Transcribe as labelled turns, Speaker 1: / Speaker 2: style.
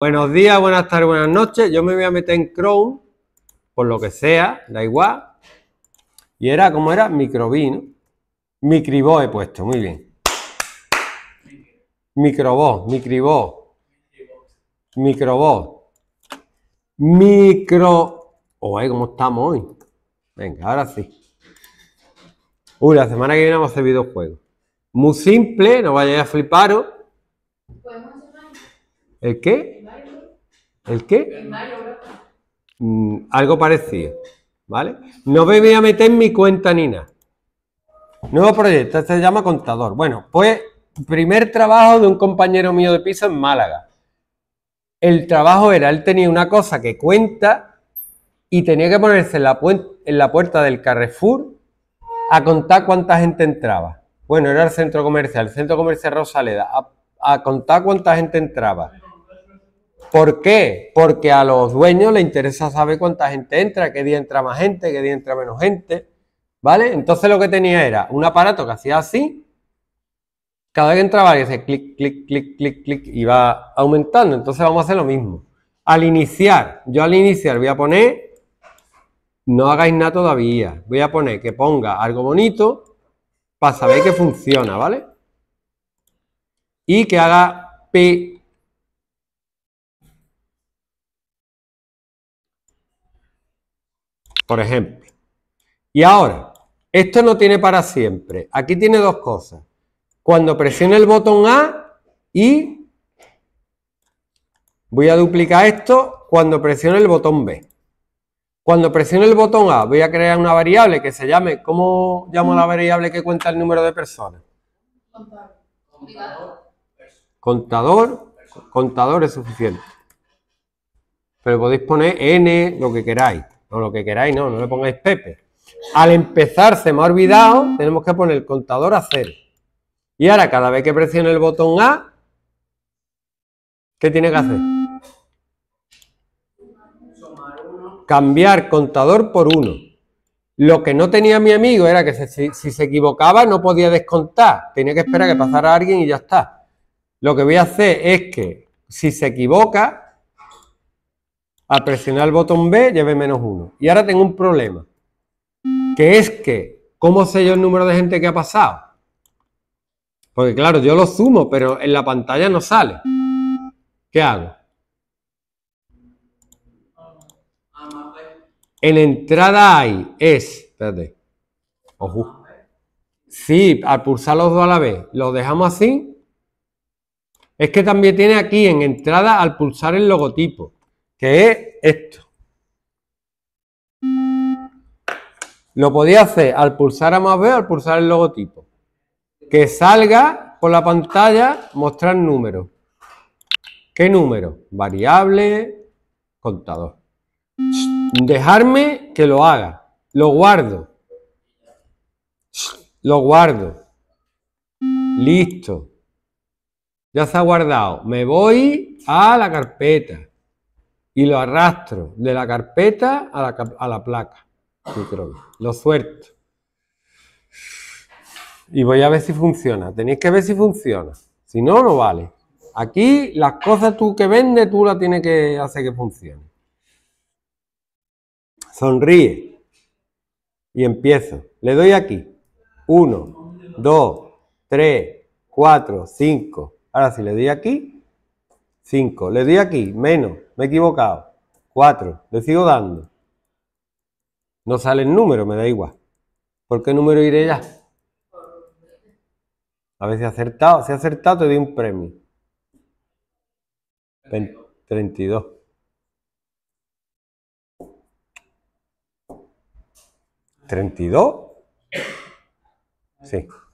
Speaker 1: Buenos días, buenas tardes, buenas noches. Yo me voy a meter en Chrome, por lo que sea, da igual. Y era, como era? ¿no? Micribo he puesto, muy bien. Microbó, micribo. Microbó. Micro. Oh, ¿cómo estamos hoy? Venga, ahora sí. Uy, la semana que viene vamos a hacer videojuegos. Muy simple, no vayáis a fliparos. ¿El qué? ¿El qué? Mm, algo parecido. ¿Vale? No me voy a meter en mi cuenta Nina. Nuevo proyecto, este se llama Contador. Bueno, pues primer trabajo de un compañero mío de piso en Málaga. El trabajo era, él tenía una cosa que cuenta y tenía que ponerse en la, puerta del Carrefour a contar cuánta gente entraba. Bueno, era el centro comercial, el centro comercial Rosaleda, a contar cuánta gente entraba. ¿Por qué? Porque a los dueños les interesa saber cuánta gente entra, qué día entra más gente, qué día entra menos gente, ¿vale? Entonces lo que tenía era un aparato que hacía así, cada vez que entraba y hace clic, clic, clic, clic, clic, y va aumentando. Entonces vamos a hacer lo mismo. Al iniciar, yo al iniciar voy a poner, no hagáis nada todavía, voy a poner que ponga algo bonito para saber que funciona, ¿vale? Y que haga P por ejemplo. Y ahora, esto no tiene para siempre. Aquí tiene dos cosas. Cuando presione el botón A y voy a duplicar esto cuando presione el botón B. Cuando presione el botón A voy a crear una variable que se llame, ¿cómo llamo la variable que cuenta el número de personas? Contador. Contador, contador es suficiente. Pero podéis poner N, lo que queráis o lo que queráis, no, no le pongáis Pepe. Al empezar se me ha olvidado, tenemos que poner el contador a cero. Y ahora cada vez que presione el botón A, ¿qué tiene que hacer? Cambiar contador por 1. Lo que no tenía mi amigo era que si, si se equivocaba no podía descontar, tenía que esperar a que pasara alguien y ya está. Lo que voy a hacer es que si se equivoca, al presionar el botón B lleve menos uno. Y ahora tengo un problema, que es que, ¿cómo sé yo el número de gente que ha pasado? Porque claro, yo lo sumo, pero en la pantalla no sale. ¿Qué hago? En entrada hay es, espérate. Ojo. Sí, al pulsar los dos a la vez, lo dejamos así. Es que también tiene aquí en entrada al pulsar el logotipo que es esto. Lo podía hacer al pulsar a más B, al pulsar el logotipo. Que salga por la pantalla mostrar número. ¿Qué número? Variable, contador. Dejarme que lo haga. Lo guardo. Lo guardo. Listo. Ya se ha guardado. Me voy a la carpeta y lo arrastro de la carpeta a la, placa. Lo suelto. Y voy a ver si funciona. Tenéis que ver si funciona. Si no, no vale. Aquí las cosas tú que vendes, tú las tienes que hacer que funcione. Sonríe. Y empiezo. Le doy aquí. Uno, dos, tres, cuatro, cinco. Ahora si le doy aquí, 5. Le doy aquí, menos, me he equivocado. 4. Le sigo dando. No sale el número, me da igual. ¿Por qué número iré ya? A ver si he acertado. Si he acertado, te doy un premio. 32. ¿32? Sí.